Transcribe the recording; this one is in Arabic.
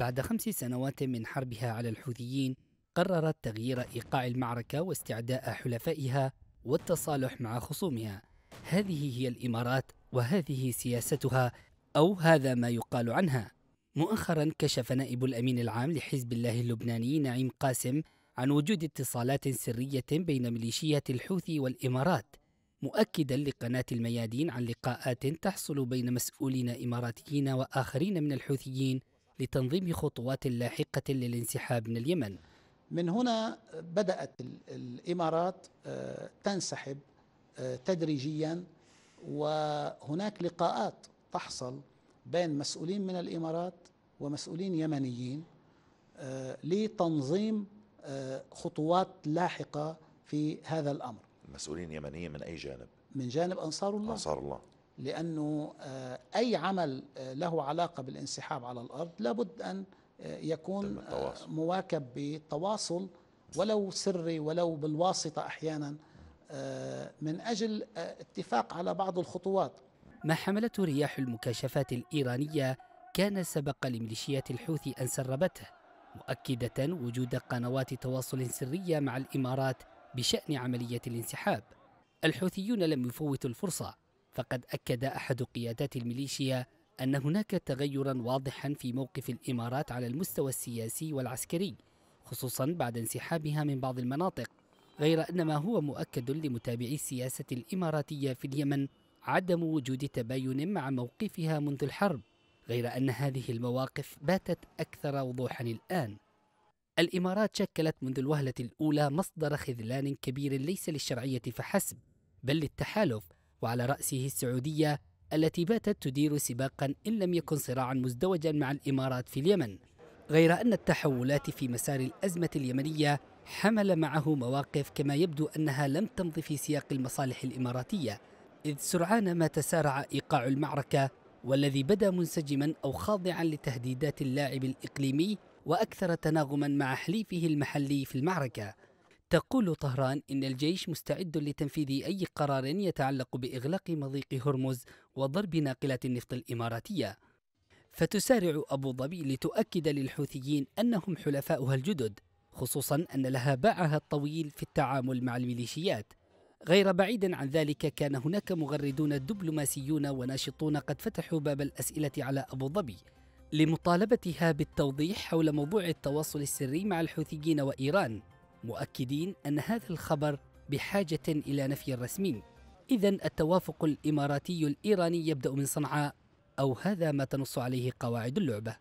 بعد خمس سنوات من حربها على الحوثيين قررت تغيير ايقاع المعركه واستعداء حلفائها والتصالح مع خصومها هذه هي الامارات وهذه سياستها او هذا ما يقال عنها مؤخرا كشف نائب الامين العام لحزب الله اللبناني نعيم قاسم عن وجود اتصالات سريه بين ميليشيات الحوثي والامارات مؤكدا لقناه الميادين عن لقاءات تحصل بين مسؤولين اماراتيين واخرين من الحوثيين لتنظيم خطوات لاحقة للانسحاب من اليمن من هنا بدأت الإمارات آه، تنسحب آه، تدريجيا وهناك لقاءات تحصل بين مسؤولين من الإمارات ومسؤولين يمنيين آه، لتنظيم خطوات لاحقة في هذا الأمر مسؤولين يمنيين من أي جانب؟ من جانب أنصار الله أنصار الله لأنه آه، أي عمل آه، له علاقة بالانسحاب على الأرض لابد أن آه، يكون مواكب بتواصل ولو سري ولو بالواسطة أحيانا من أجل اتفاق على بعض الخطوات ما حملته رياح المكاشفات الإيرانية كان سبق لميليشيات الحوثي أن سربته مؤكدة وجود قنوات تواصل سرية مع الإمارات بشأن عملية الانسحاب الحوثيون لم يفوتوا الفرصة فقد أكد أحد قيادات الميليشيا أن هناك تغيرا واضحا في موقف الإمارات على المستوى السياسي والعسكري خصوصا بعد انسحابها من بعض المناطق غير أن ما هو مؤكد لمتابعي السياسة الإماراتية في اليمن عدم وجود تباين مع موقفها منذ الحرب غير أن هذه المواقف باتت أكثر وضوحا الآن الإمارات شكلت منذ الوهلة الأولى مصدر خذلان كبير ليس للشرعية فحسب بل للتحالف وعلى رأسه السعودية التي باتت تدير سباقا إن لم يكن صراعا مزدوجا مع الإمارات في اليمن غير أن التحولات في مسار الأزمة اليمنية حمل معه مواقف كما يبدو أنها لم تمض في سياق المصالح الإماراتية إذ سرعان ما تسارع إيقاع المعركة والذي بدا منسجما أو خاضعا لتهديدات اللاعب الإقليمي وأكثر تناغما مع حليفه المحلي في المعركة تقول طهران إن الجيش مستعد لتنفيذ أي قرار يتعلق بإغلاق مضيق هرمز وضرب ناقلة النفط الإماراتية فتسارع أبو ظبي لتؤكد للحوثيين أنهم حلفاؤها الجدد خصوصا أن لها باعها الطويل في التعامل مع الميليشيات غير بعيد عن ذلك كان هناك مغردون دبلوماسيون وناشطون قد فتحوا باب الأسئلة على أبو ظبي لمطالبتها بالتوضيح حول موضوع التواصل السري مع الحوثيين وإيران مؤكدين أن هذا الخبر بحاجة إلى نفي رسمي إذا التوافق الإماراتي الإيراني يبدأ من صنعاء أو هذا ما تنص عليه قواعد اللعبة